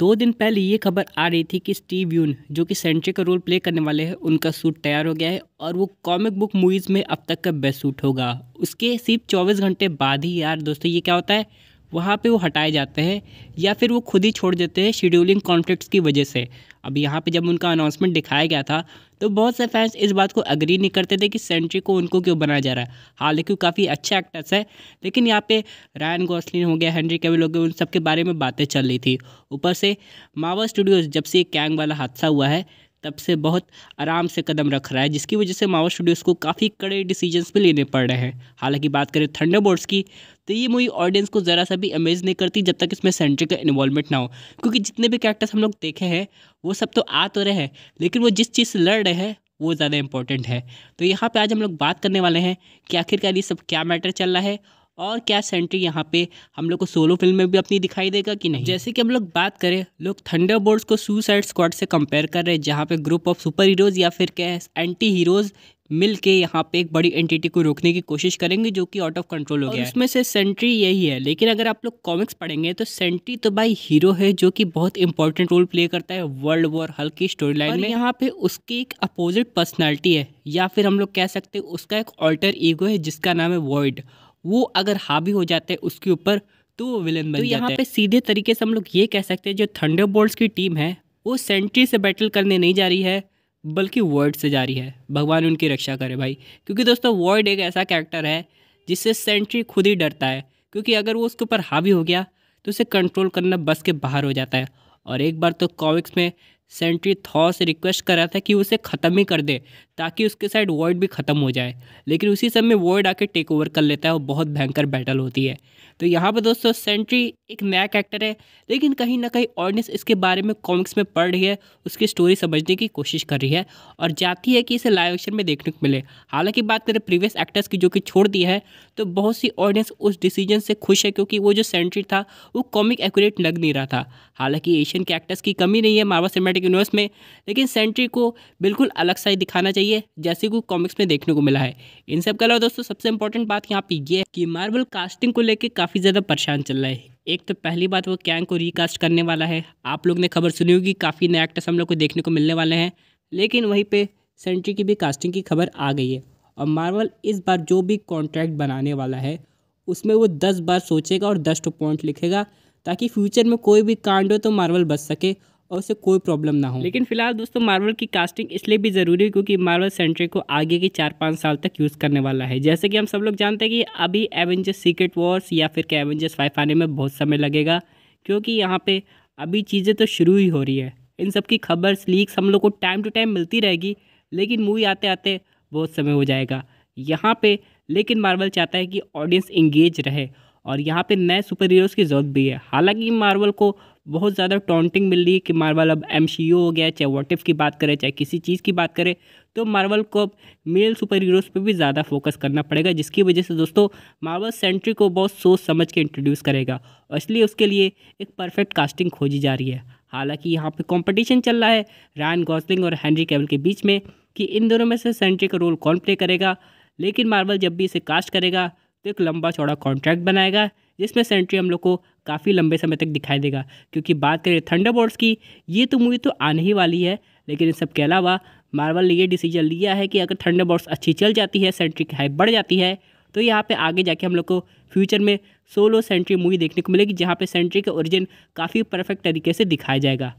दो दिन पहले ये खबर आ रही थी कि स्टीव यून जो कि सेंट्रिक का रोल प्ले करने वाले हैं उनका सूट तैयार हो गया है और वो कॉमिक बुक मूवीज़ में अब तक का बेस्ट सूट होगा उसके सिर्फ चौबीस घंटे बाद ही यार दोस्तों ये क्या होता है वहाँ पे वो हटाए जाते हैं या फिर वो खुद ही छोड़ देते हैं शेड्यूलिंग कॉन्फ्लिक्ट की वजह से अब यहाँ पे जब उनका अनाउंसमेंट दिखाया गया था तो बहुत से फैंस इस बात को अग्री नहीं करते थे कि सेंट्री को उनको क्यों बनाया जा रहा है हालांकि वो काफ़ी अच्छे एक्टर्स है लेकिन यहाँ पे रायन गोसलिन हो गया हेनरी कैविल हो गया उन सब के बारे में बातें चल रही थी ऊपर से मावा स्टूडियोज़ जब से कैंग वाला हादसा हुआ है तब से बहुत आराम से कदम रख रहा है जिसकी वजह से मावा स्टूडियोज़ को काफ़ी कड़े डिसीजंस भी लेने पड़ रहे हैं हालांकि बात करें थंडरबोर्ड्स की तो ये मूवी ऑडियंस को ज़रा सा भी अमेज नहीं करती जब तक इसमें सेंट्री का इन्वॉल्वमेंट ना हो क्योंकि जितने भी कैरेक्टर्स हम लोग देखे हैं वो सब तो आ तो रहे हैं लेकिन वो जिस चीज़ से लड़ रहे हैं वो ज़्यादा इंपॉर्टेंट है तो यहाँ पे आज हम लोग बात करने वाले हैं कि आखिरकार ये सब क्या मैटर चल रहा है और क्या सेंट्री यहाँ पे हम लोग को सोलो फिल्म में भी अपनी दिखाई देगा कि नहीं जैसे कि हम लोग बात करें लोग थंडरबोर्ड्स को सुसाइड स्क्वाड से कंपेयर कर रहे हैं जहाँ पे ग्रुप ऑफ सुपर हीरोज़ या फिर क्या एंटी हीरोज़ मिल के यहाँ पे एक बड़ी एंटिटी को रोकने की कोशिश करेंगे जो कि आउट ऑफ कंट्रोल हो गया उसमें से सेंट्री यही है लेकिन अगर आप लोग कॉमिक्स पढ़ेंगे तो सेंट्री तो भाई हीरो है जो कि बहुत इंपॉर्टेंट रोल प्ले करता है वर्ल्ड वॉर हल्की की स्टोरी लाइन में यहाँ पे उसकी एक अपोजिट पर्सनैलिटी है या फिर हम लोग कह सकते हैं उसका एक ऑल्टर ईगो है जिसका नाम है वर्ल्ड वो अगर हावी हो जाते हैं उसके ऊपर तो वो विलन बन तो यहाँ पे सीधे तरीके से हम लोग ये कह सकते हैं जो थंडरबोल्ट्स की टीम है वो सेंट्री से बैटल करने नहीं जा रही है बल्कि वर्ड से जा रही है भगवान उनकी रक्षा करे भाई क्योंकि दोस्तों वर्ड एक ऐसा कैरेक्टर है जिससे सेंट्री खुद ही डरता है क्योंकि अगर वो उसके ऊपर हावी हो गया तो उसे कंट्रोल करना बस के बाहर हो जाता है और एक बार तो कॉमिक्स में सेंट्री थॉस से रिक्वेस्ट कर रहा था कि उसे ख़त्म ही कर दे ताकि उसके साइड वर्ड भी ख़त्म हो जाए लेकिन उसी समय वर्ड आके टेक ओवर कर लेता है और बहुत भयंकर बैटल होती है तो यहाँ पर दोस्तों सेंट्री एक नया कैरेक्टर है लेकिन कहीं ना कहीं ऑडियंस इसके बारे में कॉमिक्स में पढ़ रही है उसकी स्टोरी समझने की कोशिश कर रही है और जाती है कि इसे लाइव एक्शन में देखने को मिले हालांकि बात करें प्रीवियस एक्टर्स की जो कि छोड़ दी है तो बहुत सी ऑडियंस उस डिसीजन से खुश है क्योंकि वो जो सेंट्री था वो कॉमिक एक्यूरेट लग नहीं रहा था हालांकि एशियन के एक्टर्स की कमी नहीं है मार्वा सिनेमेटिक सिनेमेटिक यूनिवर्स में लेकिन सेंट्री को बिल्कुल अलग सा ही दिखाना चाहिए जैसे कि कॉमिक्स में देखने को मिला है इन सब के अलावा दोस्तों सबसे इंपॉर्टेंट बात यहाँ पे ये है कि मार्बल कास्टिंग को लेकर काफ़ी ज़्यादा परेशान चल रहा है एक तो पहली बात वो कैंग को रिकास्ट करने वाला है आप लोग ने खबर सुनी होगी काफ़ी नए एक्टर्स हम लोग को देखने को मिलने वाले हैं लेकिन वहीं पर सेंट्री की भी कास्टिंग की खबर आ गई है और मार्वल इस बार जो भी कॉन्ट्रैक्ट बनाने वाला है उसमें वो दस बार सोचेगा और दस टू पॉइंट लिखेगा ताकि फ्यूचर में कोई भी कांड हो तो मार्वल बच सके और उसे कोई प्रॉब्लम ना हो लेकिन फिलहाल दोस्तों मार्वल की कास्टिंग इसलिए भी ज़रूरी है क्योंकि मार्वल सेंट्री को आगे के चार पाँच साल तक यूज़ करने वाला है जैसे कि हम सब लोग जानते हैं कि अभी एवेंजर्स सीक्रेट वॉर्स या फिर एवेंजर्स फाइव आने में बहुत समय लगेगा क्योंकि यहाँ पे अभी चीज़ें तो शुरू ही हो रही है इन सब की खबर लीक्स हम लोग को टाइम टू टाइम मिलती रहेगी लेकिन मूवी आते आते बहुत समय हो जाएगा यहाँ पे लेकिन मार्वल चाहता है कि ऑडियंस इंगेज रहे और यहाँ पे नए सुपर हीरोज़ की ज़रूरत भी है हालांकि मार्वल को बहुत ज़्यादा टॉन्टिंग मिल रही है कि मार्वल अब एम हो गया चाहे वॉटिफ की बात करें चाहे किसी चीज़ की बात करें तो मार्वल को अब मेल सुपर हीरोज़ पर भी ज़्यादा फोकस करना पड़ेगा जिसकी वजह से दोस्तों मार्वल सेंट्री को बहुत सोच समझ के इंट्रोड्यूस करेगा और इसलिए उसके लिए एक परफेक्ट कास्टिंग खोजी जा रही है हालांकि यहाँ पे कंपटीशन चल रहा है रायन गॉसलिंग और हैंनरी कैवल के बीच में कि इन दोनों में से सेंट्री का रोल कौन प्ले करेगा लेकिन मार्वल जब भी इसे कास्ट करेगा तो एक लंबा चौड़ा कॉन्ट्रैक्ट बनाएगा जिसमें सेंट्री हम लोग को काफ़ी लंबे समय तक दिखाई देगा क्योंकि बात करें थंडरबोर्ड्स की ये तो मूवी तो आने ही वाली है लेकिन इन सब के अलावा मार्वल ने ये डिसीजन लिया है कि अगर थंडरबोर्ड्स अच्छी चल जाती है सेंट्री की हाइप बढ़ जाती है तो यहाँ पे आगे जाके हम लोग को फ्यूचर में सोलो सेंट्री मूवी देखने को मिलेगी जहाँ पे सेंट्री का ओरिजिन काफ़ी परफेक्ट तरीके से दिखाया जाएगा